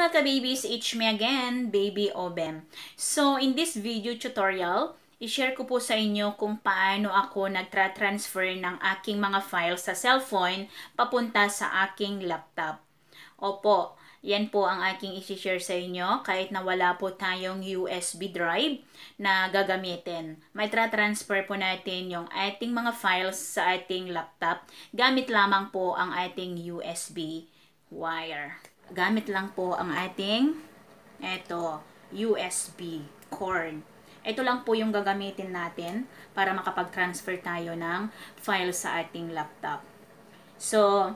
Manata Baby is It's Me Again, Baby Obem. So, in this video tutorial, i-share ko po sa inyo kung paano ako nagtra-transfer ng aking mga files sa cellphone papunta sa aking laptop. Opo, yan po ang aking i share sa inyo kahit na wala po tayong USB drive na gagamitin. May tra-transfer po natin yung ating mga files sa ating laptop gamit lamang po ang ating USB wire gamit lang po ang ating eto, USB cord. Ito lang po yung gagamitin natin para makapag-transfer tayo ng file sa ating laptop. So,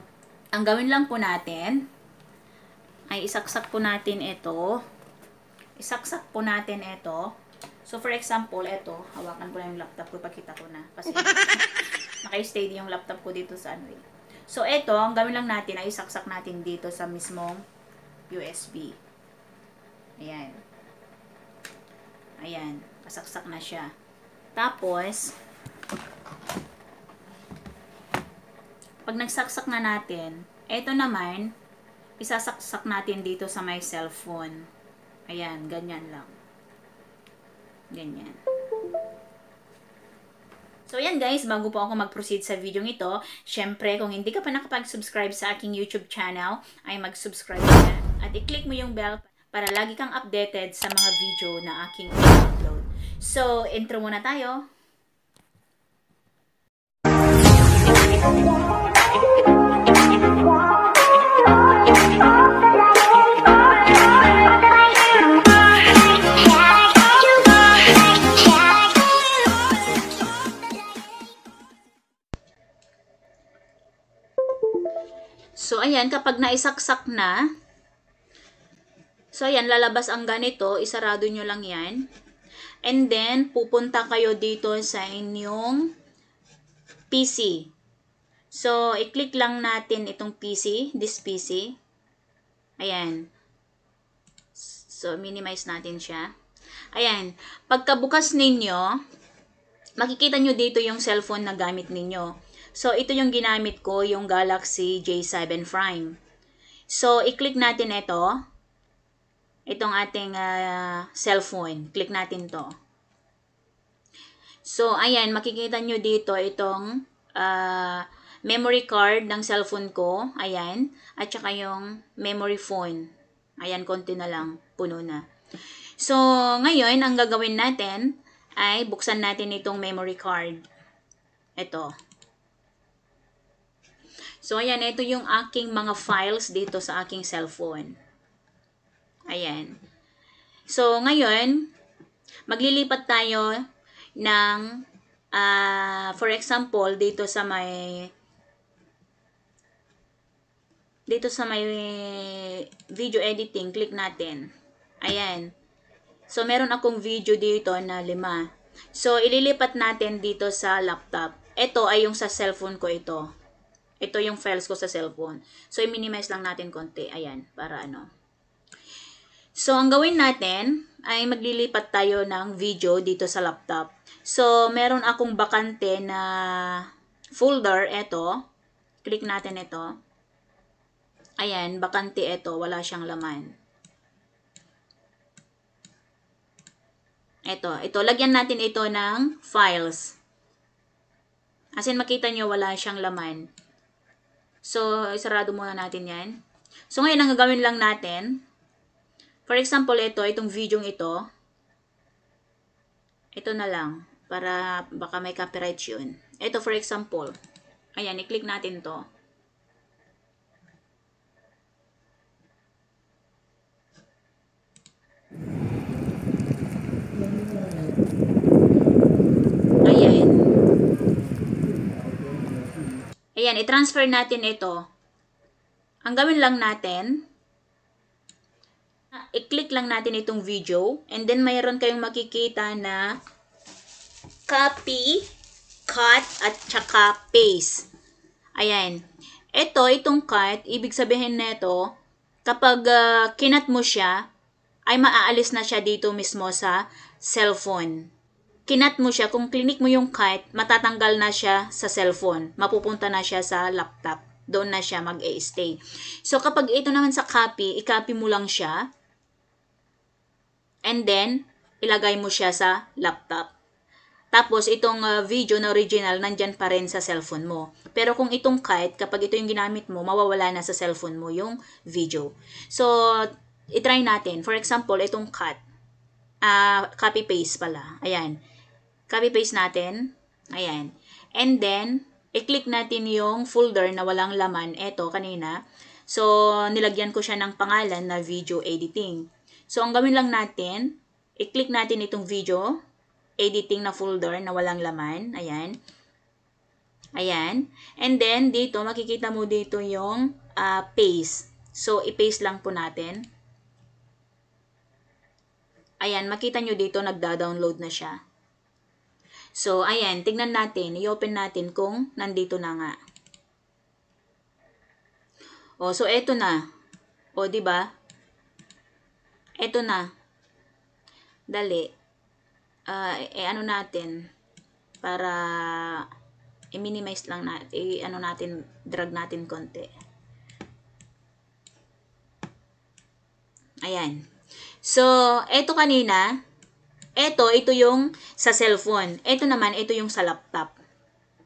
ang gawin lang po natin ay isaksak po natin ito. Isaksak po natin ito. So, for example, ito. Hawakan ko lang yung laptop ko. Pakita ko na. Kasi, naka-steady yung laptop ko dito sa ano. Eh. So, eto, ang gawin lang natin ay isaksak natin dito sa mismong USB. Ayan. Ayan. Pasaksak na siya. Tapos, pag nagsaksak na natin, eto naman, isasaksak natin dito sa my cellphone. Ayan, ganyan lang. Ganyan. So, yan guys, bago po ako mag-proceed sa video ito, syempre, kung hindi ka pa nakapag-subscribe sa aking YouTube channel, ay mag-subscribe na at i-click mo yung bell para lagi kang updated sa mga video na aking upload. So, intro muna tayo. So, ayan, kapag naisaksak na, so, ayan, lalabas ang ganito, isarado nyo lang yan. And then, pupunta kayo dito sa inyong PC. So, i-click lang natin itong PC, this PC. Ayan. So, minimize natin siya. Ayan. Pagkabukas ninyo, makikita nyo dito yung cellphone na gamit ninyo. So, ito yung ginamit ko, yung Galaxy J7 Prime. So, i-click natin ito. Itong ating uh, cellphone. Click natin to. So, ayan, makikita nyo dito itong uh, memory card ng cellphone ko. Ayan. At saka yung memory phone. Ayan, konti na lang. Puno na. So, ngayon, ang gagawin natin ay buksan natin itong memory card. Ito. So, ayan, ito yung aking mga files dito sa aking cellphone. Ayan. So, ngayon, maglilipat tayo ng, uh, for example, dito sa may, dito sa may video editing, click natin. Ayan. So, meron akong video dito na lima. So, ililipat natin dito sa laptop. Ito ay yung sa cellphone ko ito. Ito yung files ko sa cellphone. So, i-minimize lang natin konti. Ayan, para ano. So, ang gawin natin ay maglilipat tayo ng video dito sa laptop. So, meron akong bakante na folder. Ito. Click natin ito. Ayan, bakante ito. Wala siyang laman. Ito, ito. Lagyan natin ito ng files. As in, makita nyo, wala siyang laman. So, isarado muna natin yan. So, ngayon, ang gagawin lang natin, for example, ito, itong video ito, ito na lang, para baka may copyright yun. Ito, for example, ayan, i-click natin to. Ayan, i-transfer natin ito. Ang gawin lang natin, i-click lang natin itong video and then mayroon kayong makikita na copy, cut, at saka paste. Ayan. Ito, itong cut, ibig sabihin nito, kapag uh, kinat mo siya, ay maaalis na siya dito mismo sa cellphone kinat mo siya, kung clinic mo yung kite, matatanggal na siya sa cellphone. Mapupunta na siya sa laptop. Doon na siya mag-stay. So, kapag ito naman sa copy, i-copy mo lang siya. And then, ilagay mo siya sa laptop. Tapos, itong uh, video na original, nandyan pa rin sa cellphone mo. Pero kung itong kite, kapag ito yung ginamit mo, mawawala na sa cellphone mo yung video. So, itry natin. For example, itong cut. Uh, copy-paste pala. Ayan. Copy-paste natin. Ayan. And then, i-click natin yung folder na walang laman. Ito, kanina. So, nilagyan ko siya ng pangalan na video editing. So, ang gawin lang natin, i-click natin itong video editing na folder na walang laman. Ayan. Ayan. And then, dito, makikita mo dito yung uh, paste. So, i-paste lang po natin. Ayan, makita nyo dito, nagda-download na siya. So, ayan, tignan natin, i-open natin kung nandito na nga. O, oh, so eto na. O, oh, di ba? Eto na. Dali. Uh, e, ano natin para i-minimize lang natin, i-ano natin, drag natin konti. Ayan. So, eto kanina, ito, ito yung sa cellphone. Ito naman, ito yung sa laptop.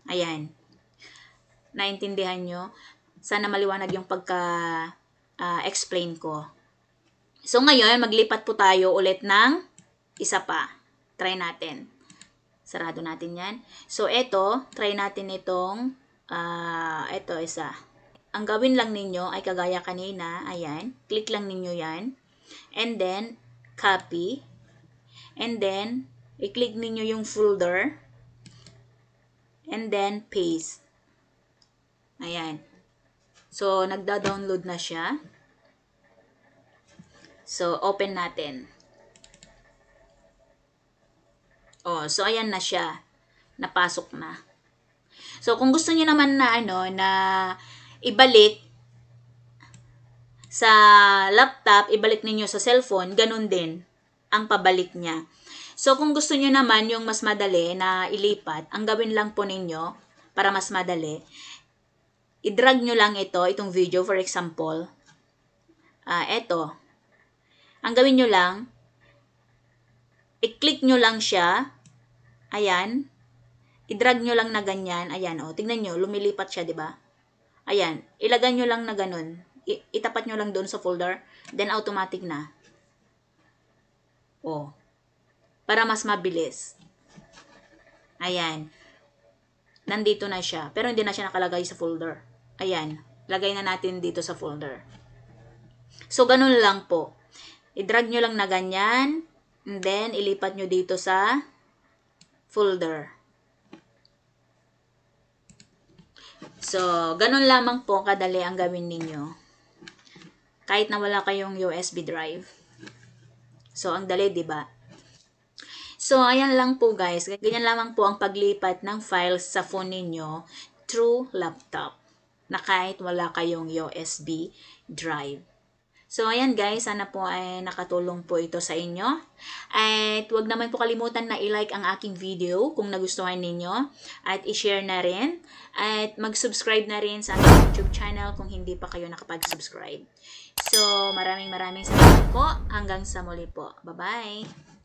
Ayan. Naintindihan nyo? Sana maliwanag yung pagka-explain ah, uh, ko. So, ngayon, maglipat po tayo ulit ng isa pa. Try natin. Sarado natin yan. So, ito, try natin itong, uh, ah, ito isa. Ang gawin lang ninyo ay kagaya kanina, ayan, click lang ninyo yan. And then, copy. And then, i-click ninyo yung folder. And then, paste. Ayan. So, nagda-download na siya. So, open natin. Oh, so ayan na siya. Napasok na. So, kung gusto niyo naman na ano na ibalik sa laptop, ibalik niyo sa cellphone, ganun din ang pabalik niya. So, kung gusto niyo naman yung mas madali na ilipat, ang gawin lang po ninyo para mas madali, i-drag nyo lang ito, itong video, for example, uh, ah, ito. Ang gawin nyo lang, i-click nyo lang siya, ayan, i-drag nyo lang na ganyan, ayan, oh, tignan nyo, lumilipat siya, ba diba? Ayan, ilagay nyo lang na ganun, I itapat nyo lang doon sa folder, then automatic na. Oh. para mas mabilis. Ayan. Nandito na siya. Pero hindi na siya nakalagay sa folder. Ayan. Lagay na natin dito sa folder. So, ganun lang po. I-drag nyo lang na ganyan. And then, ilipat nyo dito sa folder. So, ganun lamang po kadali ang gawin ninyo. Kahit na wala kayong USB drive. So, ang dali, di ba? So, ayan lang po guys. Ganyan lamang po ang paglipat ng files sa phone ninyo through laptop na kahit wala kayong USB drive. So, ayan guys. Sana po ay nakatulong po ito sa inyo. At wag naman po kalimutan na i-like ang aking video kung nagustuhan ninyo. At i-share na rin. At mag-subscribe na rin sa aking YouTube channel kung hindi pa kayo nakapag-subscribe. So, maraming maraming salamat po. Hanggang sa muli po. Bye-bye!